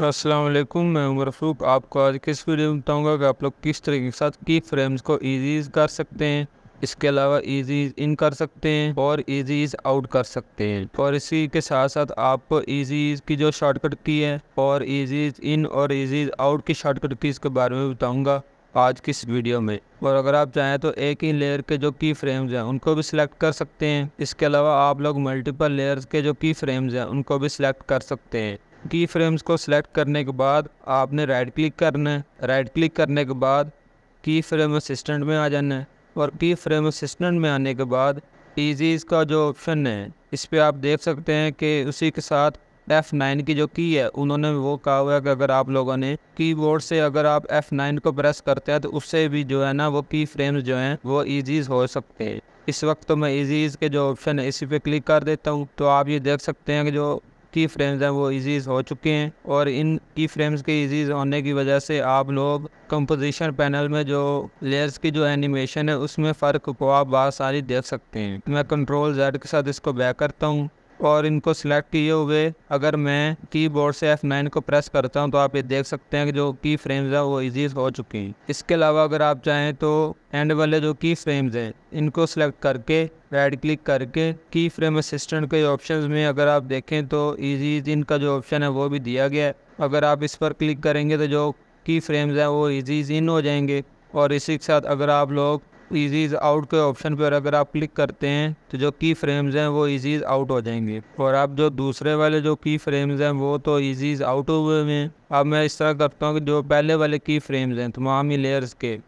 वालेकुम मैं उमर फरूक आपको आज किस वीडियो में बताऊँगा कि आप लोग किस तरीके के साथ की फ्रेम्स को ईजी कर सकते हैं इसके अलावा ईजी इन कर सकते हैं और ईजीज आउट कर सकते हैं और इसी के साथ साथ आपको ईजी की जो शॉर्टकट की है और ईजीज इन और ईजी आउट की शॉर्टकट की इसके बारे में बताऊँगा आज की इस वीडियो में और अगर आप चाहें तो एक ही लेयर के जो की फ्रेम्स हैं उनको भी सिलेक्ट कर सकते हैं इसके अलावा आप लोग मल्टीपल लेयर्स के जो की फ्रेम्स हैं उनको भी सिलेक्ट कर सकते हैं की फ्रेम्स को सिलेक्ट करने के बाद आपने राइट क्लिक करना है राइट क्लिक करने के बाद की फ्रेम असिस्टेंट में आ जाना है और की फ्रेम असिस्टेंट में आने के बाद टीजीज़ का जो ऑप्शन है इस पर आप देख सकते हैं कि उसी के साथ एफ़ नाइन की जो की है उन्होंने वो कहा हुआ है कि अगर आप लोगों ने कीबोर्ड से अगर आप एफ़ नाइन को प्रेस करते हैं तो उससे भी जो है ना वो की फ्रेम्स जो हैं वो ईजीज हो सकते हैं इस वक्त तो मैं ईजीज के जो ऑप्शन है इसी पे क्लिक कर देता हूँ तो आप ये देख सकते हैं कि जो की फ्रेम्स हैं वो इजीज हो चुके हैं और इन की फ्रेम्स के इजीज होने की वजह से आप लोग कंपोजिशन पैनल में जो लेयर्स की जो एनिमेशन है उसमें फ़र्क को आप बहुत सारी देख सकते हैं मैं कंट्रोल जेड के साथ इसको बैक करता हूँ और इनको सिलेक्ट किए हुए अगर मैं कीबोर्ड से F9 को प्रेस करता हूं तो आप ये देख सकते हैं कि जो की फ्रेम्स हैं वो ईजी हो चुकी हैं इसके अलावा अगर आप चाहें तो एंड वाले जो की फ्रेम्स हैं इनको सेलेक्ट करके राइट क्लिक करके की फ्रेम असिस्टेंट के ऑप्शंस में अगर आप देखें तो इजी इनका जो ऑप्शन है वो भी दिया गया है अगर आप इस पर क्लिक करेंगे तो जो की फ्रेम्स हैं वो ईजी इन हो जाएंगे और इसी के साथ अगर आप लोग ईजीज आउट के ऑप्शन पर अगर आप क्लिक करते हैं तो जो की फ्रेम्स हैं वो ईजीज आउट हो जाएंगे और आप जो दूसरे वाले जो की फ्रेम्स हैं वो तो ईजीज आउट हुए हुए हैं अब मैं इस तरह करता हूँ कि जो पहले वाले की फ्रेम्स हैं तमाम ही लेयर्स के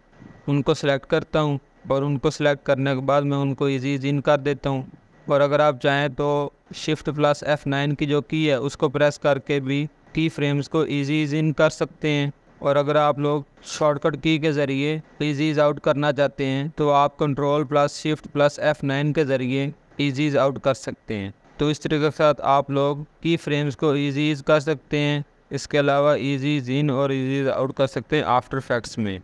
उनको सेलेक्ट करता हूँ और उनको सेलेक्ट करने के बाद मैं उनको ईजीज इन कर देता हूँ और अगर आप चाहें तो शिफ्ट प्लस एफ़ नाइन की जो की है उसको प्रेस करके भी की फ्रेम्स को ईजीज इन कर सकते हैं और अगर आप लोग शॉर्टकट की के ज़रिए डिजीज़ आउट करना चाहते हैं तो आप control plus shift plus F nine के ज़रिए डिजीज़ आउट कर सकते हैं तो इस तरीके के साथ आप लोग की फ्रेम्स को ईजीज़ कर सकते हैं इसके अलावा ईजीज़ इन और ईजीज़ आउट कर सकते हैं आफ्टर फैक्ट्स में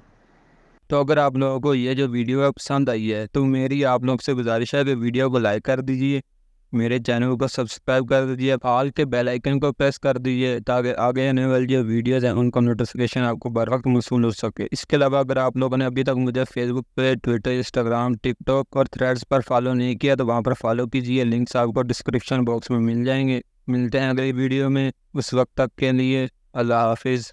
तो अगर आप लोगों को ये जो वीडियो है पसंद आई है तो मेरी आप लोग से गुजारिश है कि वीडियो को लाइक कर दीजिए मेरे चैनल को सब्सक्राइब कर दीजिए ऑल के बेल आइकन को प्रेस कर दीजिए ताकि आगे आने वाली जो वीडियोज़ हैं उनका नोटिफिकेशन आपको बर वक्त मसूल हो सके इसके अलावा अगर आप लोगों ने अभी तक मुझे फेसबुक पे ट्विटर इंस्टाग्राम टिकटॉक और थ्रेड्स पर फॉलो नहीं किया तो वहाँ पर फॉलो कीजिए लिंक्स आपको डिस्क्रिप्शन बॉक्स में मिल जाएंगे मिलते हैं अगली वीडियो में उस वक्त तक के लिए अल्लाह हाफिज़